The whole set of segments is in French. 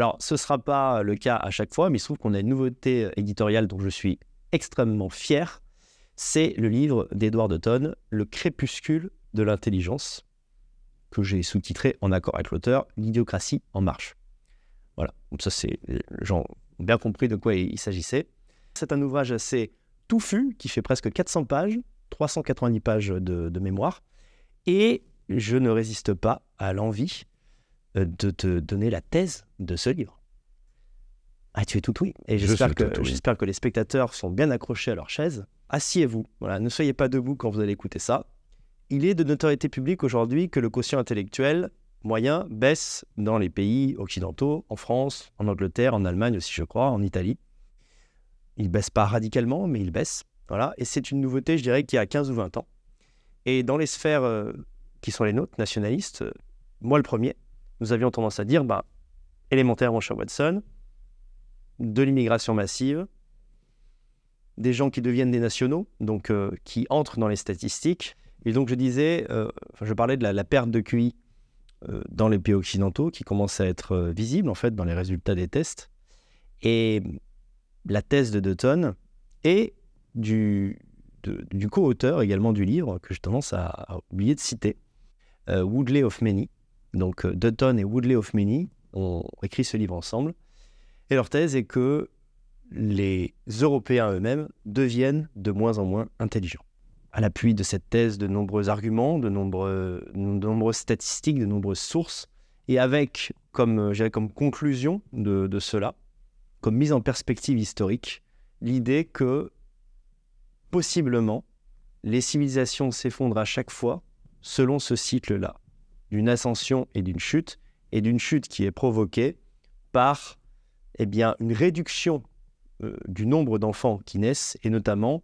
Alors, ce ne sera pas le cas à chaque fois, mais il se trouve qu'on a une nouveauté éditoriale dont je suis extrêmement fier. C'est le livre d'Edouard tonne Le crépuscule de l'intelligence, que j'ai sous-titré en accord avec l'auteur, L'idiocratie en marche. Voilà, donc ça c'est, bien compris de quoi il, s'agissait. C'est un ouvrage assez touffu qui fait presque 400 pages, 390 pages de mémoire, et je ne résiste pas à l'envie euh, de te donner la thèse de ce livre. Ah, tu es tout oui. Et j'espère que, j'espère que les spectateurs sont bien accrochés à leur chaise. Assiez-vous. Voilà, ne soyez pas debout quand vous allez écouter ça. Il est de notoriété publique aujourd'hui que le quotient intellectuel moyen baisse dans les pays occidentaux, en France, en Angleterre, en Allemagne aussi, je crois, en Italie. Il baisse pas radicalement, mais il baisse. Voilà. Et c'est une nouveauté, je dirais, qui a 15 ou 20 ans. Et dans les sphères euh, qui sont les nôtres, nationalistes, euh, moi le premier, nous avions tendance à dire, bah, élémentaire cher Watson, de l'immigration massive, des gens qui deviennent des nationaux, donc euh, qui entrent dans les statistiques. Et donc je disais, euh, je parlais de la, perte de QI euh, dans les pays occidentaux qui commence à être visible en fait dans les résultats des tests. Et la thèse de Dutton et du, co-auteur également du livre que je tendance à, oublier de citer, Woodley of many. Donc euh, Dutton et Woodley Many ont écrit ce livre ensemble. Et leur thèse est que les Européens eux-mêmes deviennent de moins en moins intelligents. À l'appui de cette thèse, de nombreux arguments, de, nombreuses statistiques, de nombreuses sources, et avec comme, euh, comme conclusion de cela, comme mise en perspective historique, l'idée que possiblement les civilisations s'effondrent à chaque fois selon ce cycle-là d'une ascension et d'une chute, et d'une chute qui est provoquée par eh bien, une réduction euh, du nombre d'enfants qui naissent, et notamment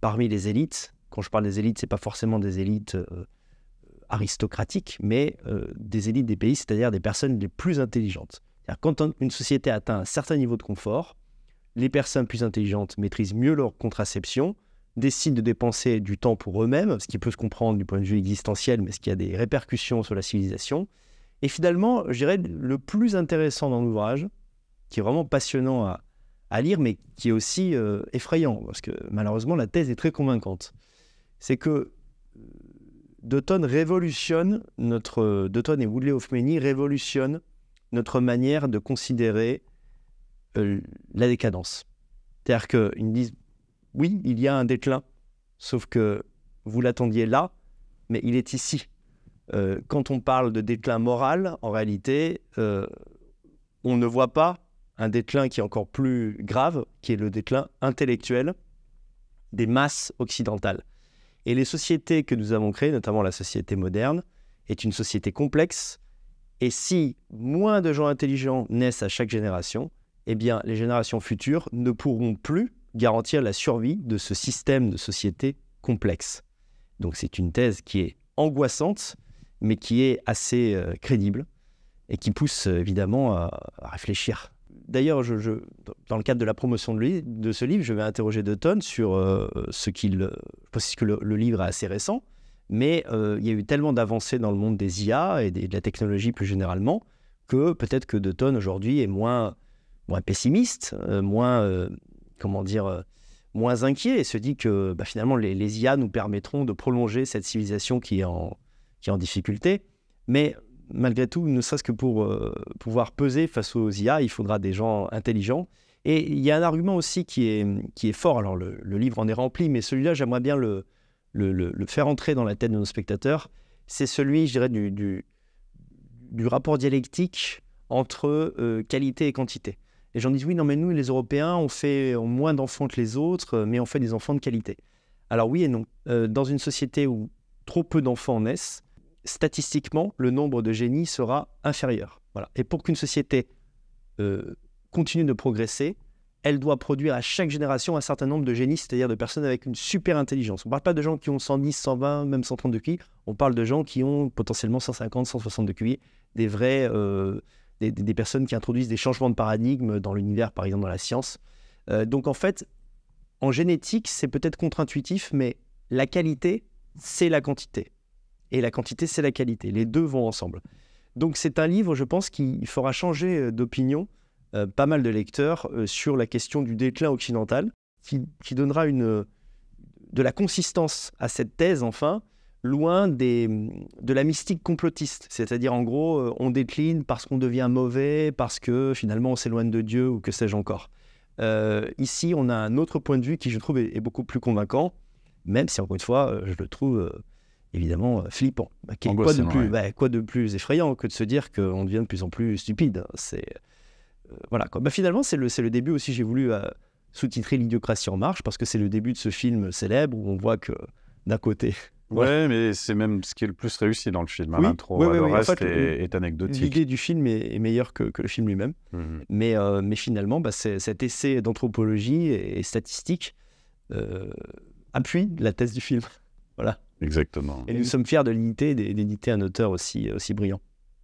parmi les élites. Quand je parle des élites, ce n'est pas forcément des élites euh, euh, aristocratiques, mais des élites des pays, c'est-à-dire des personnes les plus intelligentes. Quand une société atteint un certain niveau de confort, les personnes plus intelligentes maîtrisent mieux leur contraception, décident de dépenser du temps pour eux-mêmes, ce qui peut se comprendre du point de vue existentiel, mais ce qui a des répercussions sur la civilisation. Et finalement, je dirais le plus intéressant dans l'ouvrage, qui est vraiment passionnant à, lire, mais qui est aussi euh, effrayant, parce que malheureusement, la thèse est très convaincante. C'est que euh, Dutton révolutionne notre. Euh, Dutton et Woodley révolutionne révolutionnent notre manière de considérer la décadence. C'est-à-dire qu'ils disent oui, il y a un déclin, sauf que vous l'attendiez là, mais il est ici. Euh, quand on parle de déclin moral, en réalité, euh, on ne voit pas un déclin qui est encore plus grave, qui est le déclin intellectuel des masses occidentales. Et les sociétés que nous avons créées, notamment la société moderne, est une société complexe. Et si moins de gens intelligents naissent à chaque génération, eh bien, les générations futures ne pourront plus garantir la survie de ce système de société complexe. Donc c'est une thèse qui est angoissante, mais qui est assez euh, crédible et qui pousse euh, évidemment à, réfléchir. D'ailleurs, je, dans le cadre de la promotion de, lui, de ce livre, je vais interroger deux sur euh, ce qu'il... Parce que le, livre est assez récent, mais il y a eu tellement d'avancées dans le monde des IA et, de la technologie plus généralement que peut-être que Deux aujourd'hui est moins, moins pessimiste, moins comment dire, euh, moins inquiet et se dit que bah, finalement les, IA nous permettront de prolonger cette civilisation qui est en, qui est en difficulté. Mais malgré tout, ne serait-ce que pour euh, pouvoir peser face aux IA, il faudra des gens intelligents. Et il y a un argument aussi qui est, fort. Alors le, livre en est rempli, mais celui-là, j'aimerais bien le, faire entrer dans la tête de nos spectateurs. C'est celui, je dirais, du, rapport dialectique entre euh, qualité et quantité. Les gens disent oui, non, mais nous, les Européens, on fait moins d'enfants que les autres, euh, mais on fait des enfants de qualité. Alors oui et non. Euh, dans une société où trop peu d'enfants naissent, statistiquement, le nombre de génies sera inférieur. Voilà. Et pour qu'une société euh, continue de progresser, elle doit produire à chaque génération un certain nombre de génies, c'est-à-dire de personnes avec une super intelligence. On ne parle pas de gens qui ont 110, 120, même 130 de QI, on parle de gens qui ont potentiellement 150, 160 de QI, des vrais, des, personnes qui introduisent des changements de paradigme dans l'univers, par exemple dans la science. Euh, donc en fait, en génétique, c'est peut-être contre-intuitif, mais la qualité, c'est la quantité. Et la quantité, c'est la qualité. Les deux vont ensemble. Donc c'est un livre, je pense, qui fera changer euh, d'opinion euh, pas mal de lecteurs sur la question du déclin occidental, qui, qui donnera une, de la consistance à cette thèse, enfin, loin des, de la mystique complotiste. C'est-à-dire, en gros, euh, on décline parce qu'on devient mauvais, parce que finalement on s'éloigne de Dieu ou que sais-je encore. Euh, ici, on a un autre point de vue qui, je trouve, est, beaucoup plus convaincant, même si, encore une fois, euh, je le trouve évidemment flippant. quoi, de plus, effrayant que de se dire qu'on devient de plus en plus stupide C'est voilà. Bah, finalement, c'est le, le, début aussi. J'ai voulu sous-titrer L'idiocratie en marche parce que c'est le début de ce film célèbre où on voit que d'un côté, Ouais, mais c'est même ce qui est le plus réussi dans le film. Hein, l'intro, euh, le reste est, est, anecdotique. L'idée du film est, meilleur meilleure que, le film lui-même. Mhm. mais, euh, mais finalement, bah, cet essai d'anthropologie et, statistique euh, appuie la thèse du film. voilà. Exactement. Et nous sommes fiers de l'unité, d'éditer un auteur aussi, aussi brillant.